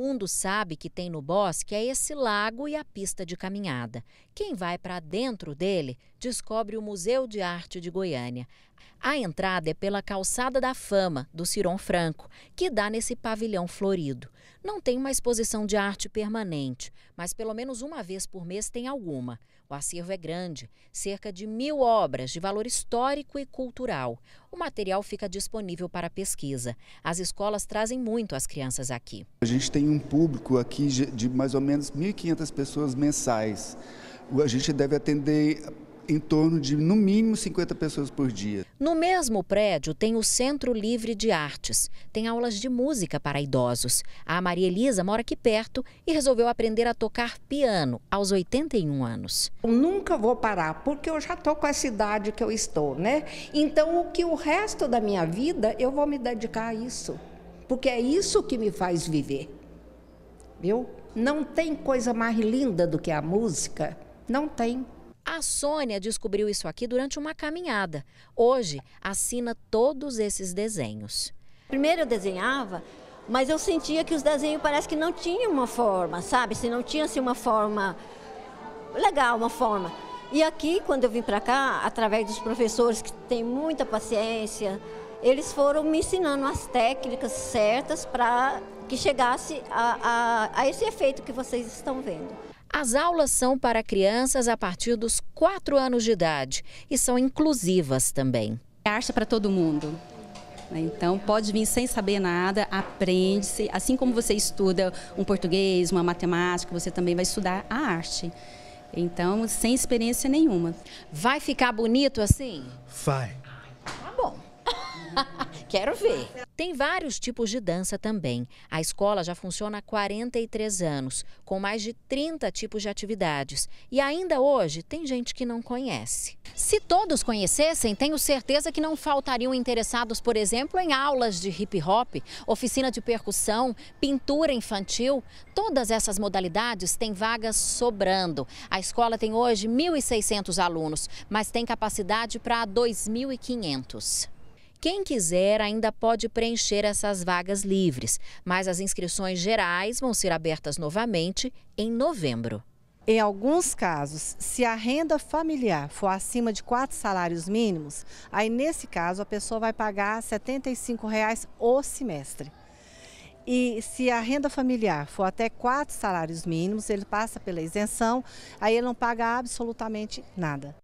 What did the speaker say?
mundo sabe que tem no bosque é esse lago e a pista de caminhada. Quem vai para dentro dele descobre o Museu de Arte de Goiânia. A entrada é pela Calçada da Fama, do Ciron Franco, que dá nesse pavilhão florido. Não tem uma exposição de arte permanente, mas pelo menos uma vez por mês tem alguma. O acervo é grande, cerca de mil obras de valor histórico e cultural. O material fica disponível para pesquisa. As escolas trazem muito as crianças aqui. A gente tem um público aqui de mais ou menos 1.500 pessoas mensais. A gente deve atender em torno de no mínimo 50 pessoas por dia. No mesmo prédio tem o Centro Livre de Artes. Tem aulas de música para idosos. A Maria Elisa mora aqui perto e resolveu aprender a tocar piano aos 81 anos. Eu nunca vou parar, porque eu já estou com a idade que eu estou, né? Então, o que o resto da minha vida eu vou me dedicar a isso, porque é isso que me faz viver. Viu? Não tem coisa mais linda do que a música. Não tem. A Sônia descobriu isso aqui durante uma caminhada. Hoje, assina todos esses desenhos. Primeiro eu desenhava, mas eu sentia que os desenhos parece que não tinham uma forma, sabe? Se não tinha assim, uma forma legal, uma forma. E aqui, quando eu vim para cá, através dos professores que têm muita paciência, eles foram me ensinando as técnicas certas para que chegasse a, a, a esse efeito que vocês estão vendo. As aulas são para crianças a partir dos 4 anos de idade e são inclusivas também. É arte para todo mundo. Né? Então, pode vir sem saber nada, aprende-se. Assim como você estuda um português, uma matemática, você também vai estudar a arte. Então, sem experiência nenhuma. Vai ficar bonito assim? Vai. Quero ver. Tem vários tipos de dança também. A escola já funciona há 43 anos, com mais de 30 tipos de atividades. E ainda hoje tem gente que não conhece. Se todos conhecessem, tenho certeza que não faltariam interessados, por exemplo, em aulas de hip hop, oficina de percussão, pintura infantil. Todas essas modalidades têm vagas sobrando. A escola tem hoje 1.600 alunos, mas tem capacidade para 2.500. Quem quiser ainda pode preencher essas vagas livres, mas as inscrições gerais vão ser abertas novamente em novembro. Em alguns casos, se a renda familiar for acima de quatro salários mínimos, aí nesse caso a pessoa vai pagar R$ 75,00 o semestre. E se a renda familiar for até quatro salários mínimos, ele passa pela isenção, aí ele não paga absolutamente nada.